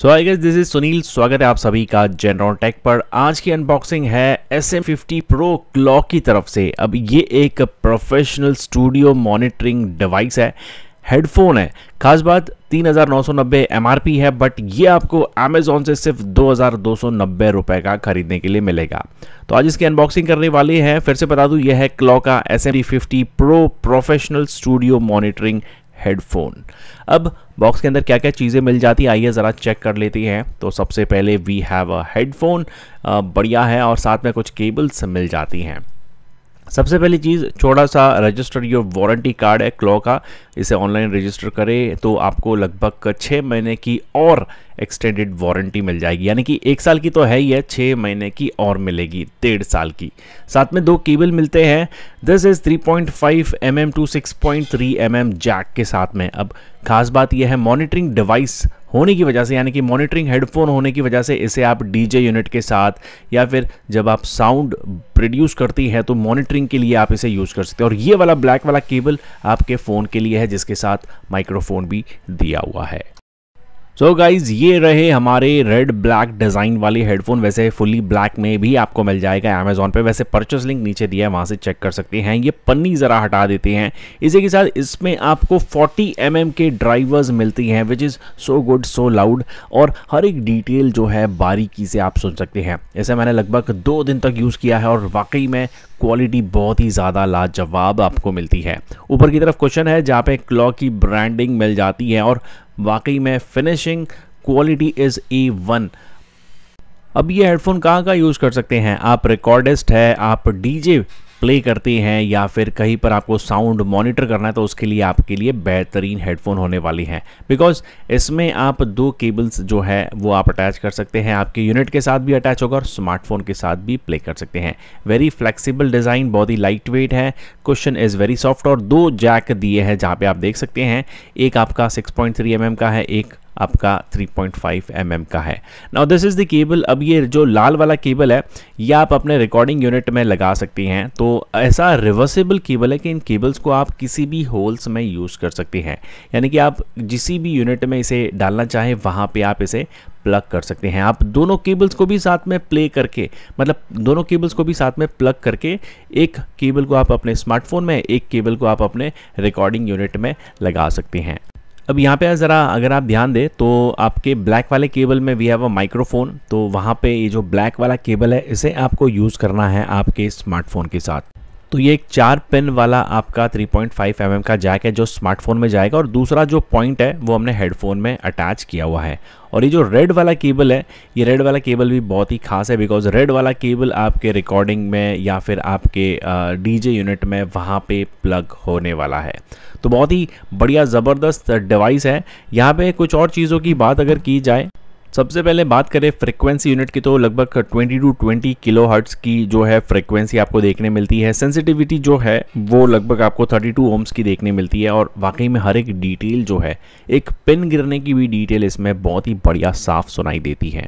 so I guess this is Sunil स्वागत है आप सभी का जेनरॉन टेक पर आज की अनबॉक्सिंग है S M fifty pro Claw की तरफ से अब ये एक प्रोफेशनल स्टूडियो मॉनिटरिंग डिवाइस है हेडफोन है खास बात 3990 एमआरपी है बट ये आपको अमेजोन से सिर्फ दो रुपए का खरीदने के लिए मिलेगा तो आज इसकी अनबॉक्सिंग करने वाले हैं फिर से बता दूं यह है क्लॉक का S M fifty pro professional studio monitoring headphone अब बॉक्स के अंदर क्या क्या चीज़ें मिल जाती आइए ज़रा चेक कर लेती हैं तो सबसे पहले वी हैव अ हेडफोन बढ़िया है और साथ में कुछ केबल्स मिल जाती हैं सबसे पहली चीज़ छोटा सा रजिस्टर योर वारंटी कार्ड है क्लॉ का इसे ऑनलाइन रजिस्टर करें तो आपको लगभग छः महीने की और एक्सटेंडेड वारंटी मिल जाएगी यानी कि एक साल की तो है ही है छः महीने की और मिलेगी डेढ़ साल की साथ में दो केबल मिलते हैं this is 3.5 point M to six point jack के साथ में अब खास बात यह है मॉनिटरिंग डिवाइस होने की वजह से यानी कि मॉनिटरिंग हेडफोन होने की वजह से इसे आप डीजे यूनिट के साथ या फिर जब आप साउंड प्रोड्यूस करती है तो मॉनिटरिंग के लिए आप इसे यूज़ कर सकते हैं और ये वाला ब्लैक वाला केबल आपके फ़ोन के लिए है जिसके साथ माइक्रोफोन भी दिया हुआ है सो so गाइज ये रहे हमारे रेड ब्लैक डिज़ाइन वाले हेडफोन वैसे फुली ब्लैक में भी आपको मिल जाएगा अमेजोन पे वैसे परचेस लिंक नीचे दिया है वहाँ से चेक कर सकते हैं ये पन्नी ज़रा हटा देते हैं इसी के साथ इसमें आपको 40 एम mm के ड्राइवर्स मिलती हैं which is so good so loud और हर एक डिटेल जो है बारीकी से आप सुन सकते हैं इसे मैंने लगभग दो दिन तक यूज़ किया है और वाकई में क्वालिटी बहुत ही ज़्यादा लाजवाब आपको मिलती है ऊपर की तरफ क्वेश्चन है जहाँ पे क्लॉक की ब्रांडिंग मिल जाती है और वाकई में finishing quality is A one अब ये हेडफोन कहाँ कहाँ यूज़ कर सकते हैं आप रिकॉर्डिस्ट है आप डीजे प्ले करती हैं या फिर कहीं पर आपको साउंड मॉनिटर करना है तो उसके लिए आपके लिए बेहतरीन हेडफोन होने वाली हैं बिकॉज इसमें आप दो केबल्स जो है वो आप अटैच कर सकते हैं आपके यूनिट के साथ भी अटैच होगा और स्मार्टफोन के साथ भी प्ले कर सकते हैं वेरी फ्लेक्सिबल डिज़ाइन बहुत ही लाइट वेट है क्वेश्चन इज़ वेरी सॉफ्ट और दो जैक दिए हैं जहाँ पर आप देख सकते हैं एक आपका सिक्स पॉइंट mm का है एक आपका 3.5 पॉइंट mm का है now this is the cable अब ये जो लाल वाला केबल है ये आप अपने रिकॉर्डिंग यूनिट में लगा सकती हैं तो ऐसा रिवर्सेबल केबल है कि इन केबल्स को आप किसी भी होल्स में यूज़ कर सकती हैं यानी कि आप जिस भी यूनिट में इसे डालना चाहें वहाँ पर आप इसे प्लग कर सकते हैं आप दोनों केबल्स को भी साथ में प्ले करके मतलब दोनों केबल्स को भी साथ में प्लग करके एक केबल को आप अपने स्मार्टफोन में एक केबल को आप अपने रिकॉर्डिंग यूनिट में लगा सकते हैं अब यहाँ पे ज़रा अगर आप ध्यान दें तो आपके ब्लैक वाले केबल में वी हैव अ माइक्रोफोन तो वहाँ पे ये जो ब्लैक वाला केबल है इसे आपको यूज़ करना है आपके स्मार्टफोन के साथ तो ये एक चार पिन वाला आपका 3.5 पॉइंट mm का जैक है जो स्मार्टफोन में जाएगा और दूसरा जो पॉइंट है वो हमने हेडफोन में अटैच किया हुआ है और ये जो रेड वाला केबल है ये रेड वाला केबल भी बहुत ही खास है बिकॉज रेड वाला केबल आपके रिकॉर्डिंग में या फिर आपके डीजे यूनिट में वहाँ पे प्लग होने वाला है तो बहुत ही बढ़िया ज़बरदस्त डिवाइस है यहाँ पे कुछ और चीज़ों की बात अगर की जाए सबसे पहले बात करें फ्रीक्वेंसी यूनिट की तो लगभग 20 टू 20 किलो हर्ट्स की जो है फ्रीक्वेंसी आपको देखने मिलती है सेंसिटिविटी जो है वो लगभग आपको 32 ओम्स की देखने मिलती है और वाकई में हर एक डिटेल जो है एक पिन गिरने की भी डिटेल इसमें बहुत ही बढ़िया साफ सुनाई देती है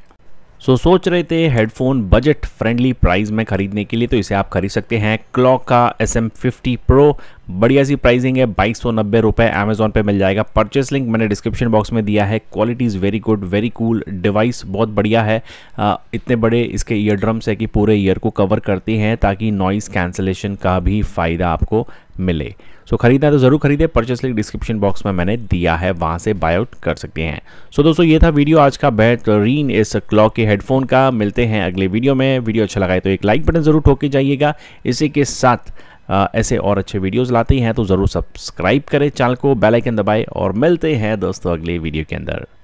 सो so, सोच रहे थे हेडफोन बजट फ्रेंडली प्राइस में खरीदने के लिए तो इसे आप खरीद सकते हैं क्लॉक का एस एम फिफ्टी प्रो बढ़िया सी प्राइसिंग है बाईस सौ नब्बे रुपए अमेजोन पर मिल जाएगा परचेस लिंक मैंने डिस्क्रिप्शन बॉक्स में दिया है quality is very good very cool device बहुत बढ़िया है आ, इतने बड़े इसके ईयर ड्रम्स है कि पूरे ईयर को कवर करती हैं ताकि नॉइज़ कैंसलेशन का भी फ़ायदा आपको मिले सो so, खरीदना तो ज़रूर खरीदे परचेस लिंक डिस्क्रिप्शन बॉक्स में मैंने दिया है वहां से बाय आउट कर सकते हैं सो so, दोस्तों ये था वीडियो आज का बेहतरीन इस क्लॉक के हेडफोन का मिलते हैं अगले वीडियो में वीडियो अच्छा लगाए तो एक लाइक बटन ज़रूर ठोक के जाइएगा इसी के साथ ऐसे और अच्छे वीडियोज़ लाते हैं तो ज़रूर सब्सक्राइब करें चैनल को बेलाइकन दबाएँ और मिलते हैं दोस्तों अगले वीडियो के अंदर